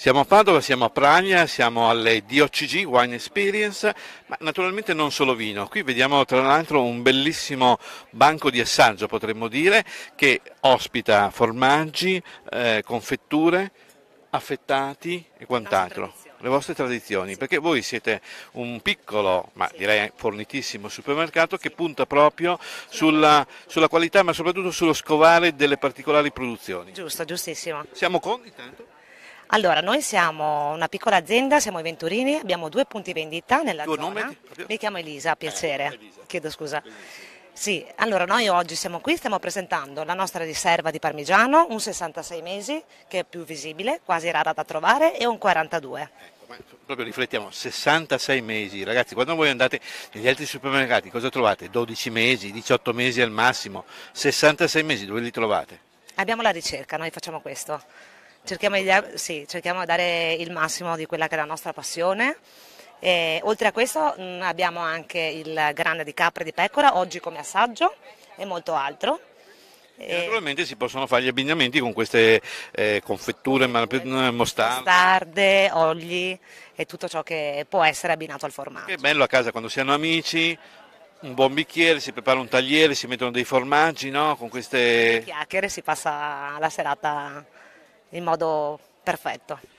Siamo a Padova, siamo a Pragna, siamo alle DOCG Wine Experience, ma naturalmente non solo vino. Qui vediamo tra l'altro un bellissimo banco di assaggio, potremmo dire, che ospita formaggi, eh, confetture, affettati e quant'altro le vostre tradizioni, perché voi siete un piccolo, ma direi fornitissimo supermercato che punta proprio sulla, sulla qualità, ma soprattutto sullo scovare delle particolari produzioni. Giusto, giustissimo. Siamo con intanto? Allora, noi siamo una piccola azienda, siamo i Venturini, abbiamo due punti vendita nella Tuo zona. Nome? Mi chiamo Elisa, eh, piacere. Eh, Elisa. Chiedo scusa. Benissimo. Sì, allora noi oggi siamo qui, stiamo presentando la nostra riserva di parmigiano, un 66 mesi, che è più visibile, quasi rara da trovare, e un 42. Ecco, proprio riflettiamo, 66 mesi, ragazzi, quando voi andate negli altri supermercati cosa trovate? 12 mesi, 18 mesi al massimo, 66 mesi dove li trovate? Abbiamo la ricerca, noi facciamo questo. Cerchiamo di, dare, sì, cerchiamo di dare il massimo di quella che è la nostra passione. E, oltre a questo mm, abbiamo anche il grande di capre di pecora, oggi come assaggio e molto altro. E naturalmente si possono fare gli abbinamenti con queste eh, confetture, eh, mostarde. mostarde, ogli e tutto ciò che può essere abbinato al formaggio. Che bello a casa quando si hanno amici, un buon bicchiere, si prepara un tagliere, si mettono dei formaggi, no? Con queste... Con chiacchiere si passa la serata in modo perfetto.